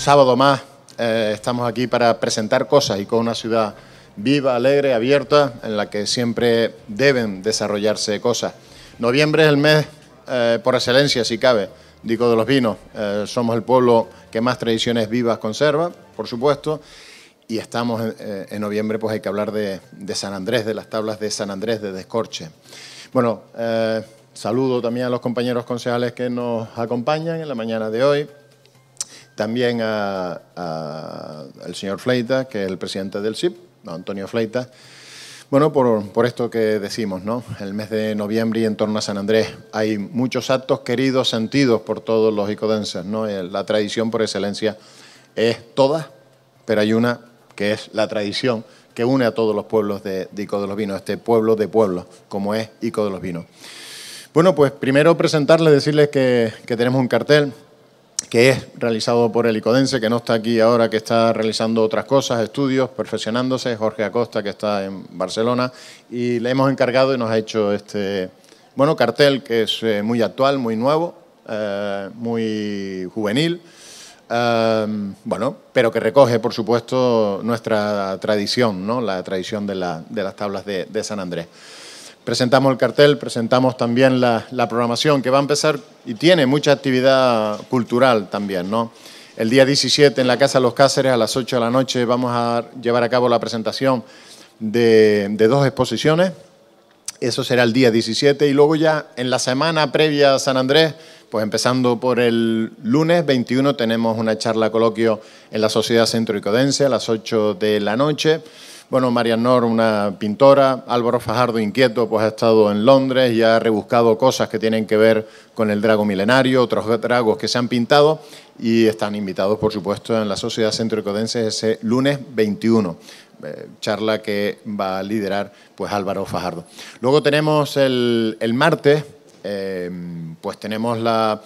sábado más eh, estamos aquí para presentar cosas y con una ciudad viva, alegre, abierta, en la que siempre deben desarrollarse cosas. Noviembre es el mes eh, por excelencia, si cabe, digo de los vinos. Eh, somos el pueblo que más tradiciones vivas conserva, por supuesto, y estamos en, noviembre, pues hay que hablar de, de, San Andrés, de las tablas de San Andrés de Descorche. Bueno, saludo también a los compañeros concejales que nos acompañan en la mañana de hoy también a, al señor Fleita, que es el presidente del SIP, Antonio Fleita. Bueno, por, por, esto que decimos, ¿no? El mes de noviembre y en torno a San Andrés hay muchos actos queridos, sentidos por todos los icodenses, ¿no? Eh, la tradición por excelencia es toda, pero hay una que es la tradición que une a todos los pueblos de, de Ico de los Vinos, este pueblo de pueblos, como es Ico de los Vinos. Bueno, pues primero presentarles, decirles que, que tenemos un cartel que es realizado por el Icodense, que no está aquí ahora, que está realizando otras cosas, estudios, perfeccionándose, Jorge Acosta, que está en Barcelona, y le hemos encargado y nos ha hecho este, bueno, cartel que es eh, muy actual, muy nuevo, eh, muy juvenil, eh, bueno, pero que recoge, por supuesto, nuestra tradición, ¿no? la tradición de, la, de las tablas de San Andrés presentamos el cartel, presentamos también la, programación que va a empezar y tiene mucha actividad cultural también, ¿no? El día 17 en la Casa de Los Cáceres a las 8 de la noche vamos a llevar a cabo la presentación de, dos exposiciones. Eso será el día 17 y luego ya en la semana previa a San Andrés, pues empezando por el lunes 21 tenemos una charla coloquio en la Sociedad Centro Centroicodense a las 8 de la noche. Bueno, María Nor, una pintora, Álvaro Fajardo Inquieto, pues ha estado en Londres y ha rebuscado cosas que tienen que ver con el drago milenario, otros dragos que se han pintado y están invitados, por supuesto, en la Sociedad Centroecodense ese lunes 21 eh, charla que va a liderar pues Álvaro Fajardo. Luego tenemos el, martes, em, pues tenemos la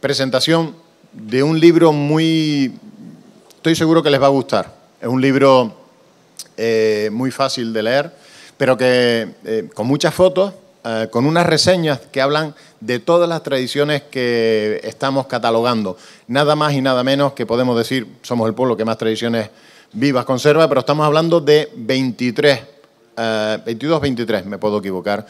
presentación de un libro muy, estoy seguro que les va a gustar. Es un libro eh, muy fácil de leer, pero que eh, con muchas fotos, eh, con unas reseñas que hablan de todas las tradiciones que estamos catalogando. Nada más y nada menos que podemos decir, somos el pueblo que más tradiciones vivas conserva, pero estamos hablando de 23 22, 23, me puedo equivocar,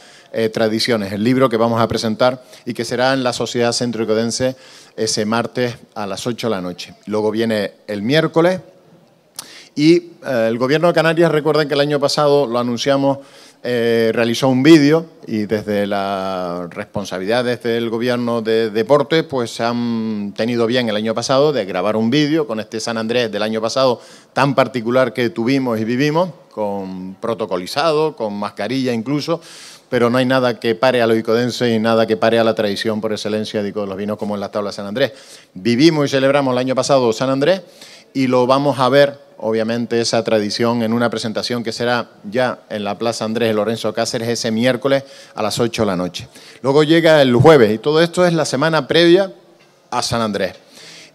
Tradiciones, el libro que vamos a presentar y que será en la Sociedad Centroecodense ese martes a las 8 de la noche. Luego viene el miércoles y eh, el gobierno de Canarias, recuerden que el año pasado lo anunciamos, eh, realizó un vídeo y desde las responsabilidades del gobierno de deportes, pues se han tenido bien el año pasado de grabar un vídeo con este San Andrés del año pasado tan particular que tuvimos y vivimos, con protocolizado, con mascarilla incluso, pero no hay nada que pare a lo icodenses y nada que pare a la tradición por excelencia de los vinos como en la tabla San Andrés. Vivimos y celebramos el año pasado San Andrés y lo vamos a ver obviamente esa tradición en una presentación que será ya en la Plaza Andrés de Lorenzo Cáceres ese miércoles a las 8 de la noche. Luego llega el jueves y todo esto es la semana previa a San Andrés.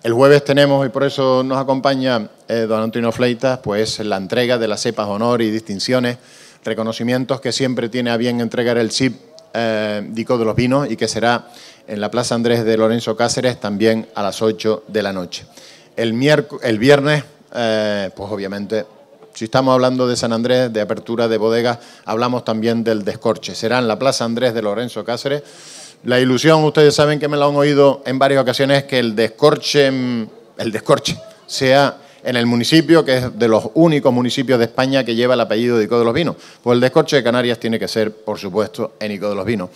El jueves tenemos, y por eso nos acompaña eh, don Antonio Fleitas, pues la entrega de las cepas honor y distinciones, reconocimientos que siempre tiene a bien entregar el CIP eh, Dico de los Vinos y que será en la Plaza Andrés de Lorenzo Cáceres también a las 8 de la noche. El, el viernes eh, pues obviamente si estamos hablando de San Andrés, de apertura de bodegas, hablamos también del descorche. Será en la Plaza Andrés de Lorenzo Cáceres. La ilusión, ustedes saben que me la han oído en varias ocasiones, que el descorche, mm, el descorche sea en el municipio, que es de los únicos municipios de España que lleva el apellido de Ico de los Vinos. Pues el descorche de Canarias tiene que ser, por supuesto, en Ico de los Vinos.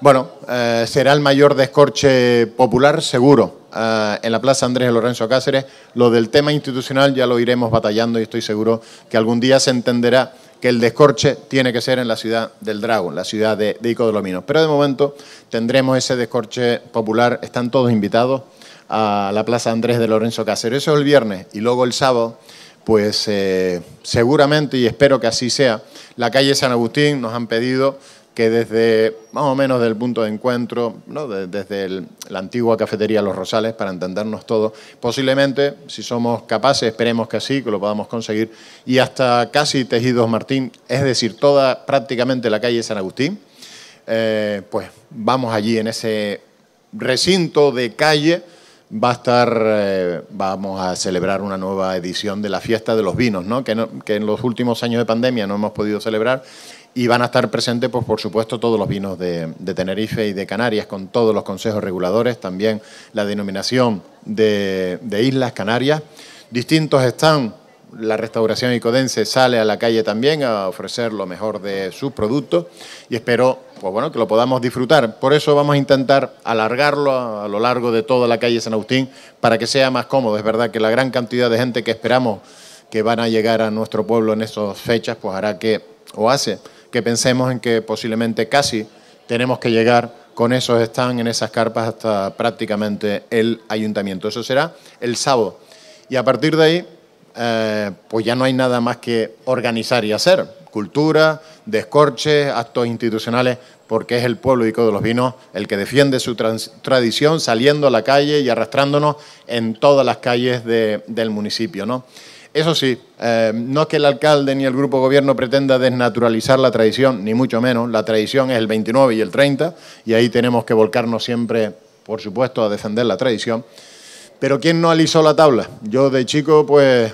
Bueno, eh, será el mayor descorche popular, seguro eh, en la Plaza Andrés de Lorenzo Cáceres. Lo del tema institucional ya lo iremos batallando y estoy seguro que algún día se entenderá que el descorche tiene que ser en la ciudad del Dragón, la ciudad de, de de Pero de momento tendremos ese descorche popular, están todos invitados a la Plaza Andrés de Lorenzo Cáceres. Eso es el viernes y luego el sábado, pues eh, seguramente, y espero que así sea, la calle San Agustín nos han pedido que desde más o menos del punto de encuentro, desde la antigua cafetería Los Rosales, para entendernos todo, posiblemente, si somos capaces, esperemos que así, que lo podamos conseguir, y hasta casi Tejidos Martín, es decir, toda prácticamente la calle San Agustín, eh, pues vamos allí en ese recinto de calle va a estar, eh, vamos a celebrar una nueva edición de la fiesta de los vinos, ¿no? Que, en los últimos años de pandemia no hemos podido celebrar y van a estar presentes, pues, por supuesto, todos los vinos de, Tenerife y de Canarias, con todos los consejos reguladores, también la denominación de, de Islas Canarias. Distintos están la restauración icodense sale a la calle también a ofrecer lo mejor de sus productos y espero pues bueno, que lo podamos disfrutar. Por eso vamos a intentar alargarlo a, lo largo de toda la calle San Agustín para que sea más cómodo. Es verdad que la gran cantidad de gente que esperamos que van a llegar a nuestro pueblo en estas fechas, pues hará que, o hace, que pensemos en que posiblemente casi tenemos que llegar con esos están en esas carpas hasta prácticamente el ayuntamiento. Eso será el sábado. Y a partir de ahí eh, pues ya no hay nada más que organizar y hacer. Cultura, descorches, actos institucionales, porque es el pueblo y de los vinos el que defiende su tradición saliendo a la calle y arrastrándonos en todas las calles de, del municipio. ¿no? Eso sí, eh, no es que el alcalde ni el grupo gobierno pretenda desnaturalizar la tradición, ni mucho menos. La tradición es el 29 y el 30, y ahí tenemos que volcarnos siempre, por supuesto, a defender la tradición. Pero ¿quién no alisó la tabla? Yo de chico, pues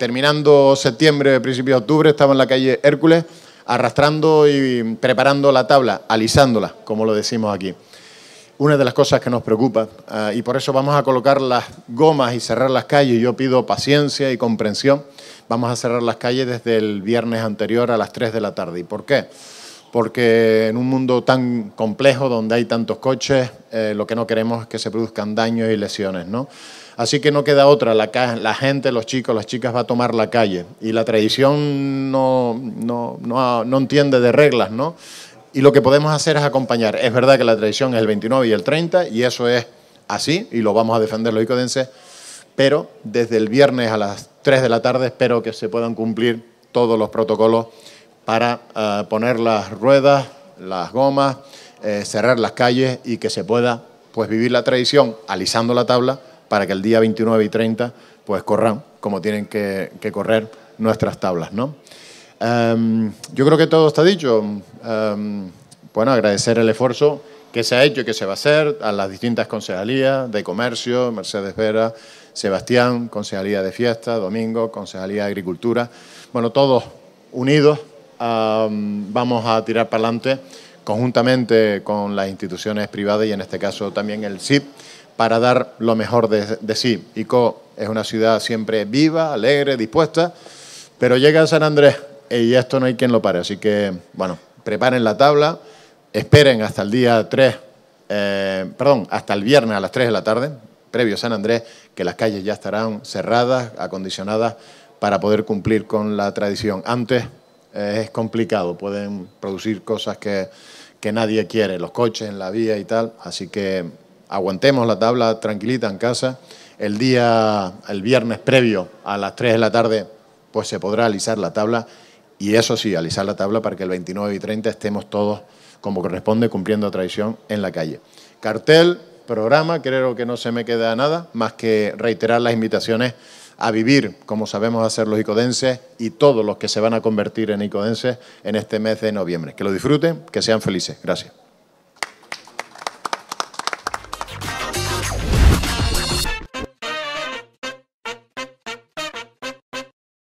terminando septiembre, principios de octubre, estaba en la calle Hércules arrastrando y preparando la tabla, alisándola, como lo decimos aquí. Una de las cosas que nos preocupa, ah, y por eso vamos a colocar las gomas y cerrar las calles, yo pido paciencia y comprensión, vamos a cerrar las calles desde el viernes anterior a las 3 de la tarde. ¿Y por qué? Porque en un mundo tan complejo donde hay tantos coches, eh, lo que no queremos es que se produzcan daños y lesiones, ¿no? Así que no queda otra, la, gente, los chicos, las chicas va a tomar la calle. Y la tradición no, no, no, no entiende de reglas, ¿no? Y lo que podemos hacer es acompañar. Es verdad que la tradición es el 29 y el 30 y eso es así y lo vamos a defender los icodenses, pero desde el viernes a las 3 de la tarde espero que se puedan cumplir todos los protocolos para eh, poner las ruedas, las gomas, eh, cerrar las calles y que se pueda pues vivir la tradición alisando la tabla para que el día 29 y 30 pues corran como tienen que, correr nuestras tablas. ¿no? Em, yo creo que todo está dicho. Em, bueno, agradecer el esfuerzo que se ha hecho y que se va a hacer a las distintas concejalías de comercio, Mercedes Vera, Sebastián, concejalía de fiesta, Domingo, concejalía de agricultura. Bueno, todos unidos em, vamos a tirar para adelante conjuntamente con las instituciones privadas y en este caso también el CIP para dar lo mejor de, sí. Ico es una ciudad siempre viva, alegre, dispuesta, pero llega a San Andrés y esto no hay quien lo pare. Así que, bueno, preparen la tabla, esperen hasta el día 3, eh, perdón, hasta el viernes a las 3 de la tarde, previo a San Andrés, que las calles ya estarán cerradas, acondicionadas para poder cumplir con la tradición. Antes eh, es complicado, pueden producir cosas que, que nadie quiere, los coches en la vía y tal, así que aguantemos la tabla tranquilita en casa. El día, el viernes previo a las 3 de la tarde, pues se podrá alisar la tabla y eso sí, alisar la tabla para que el 29 y 30 estemos todos como corresponde, cumpliendo tradición en la calle. Cartel, programa, creo que no se me queda nada más que reiterar las invitaciones a vivir como sabemos hacer los icodenses y todos los que se van a convertir en icodenses en este mes de noviembre. Que lo disfruten, que sean felices. Gracias.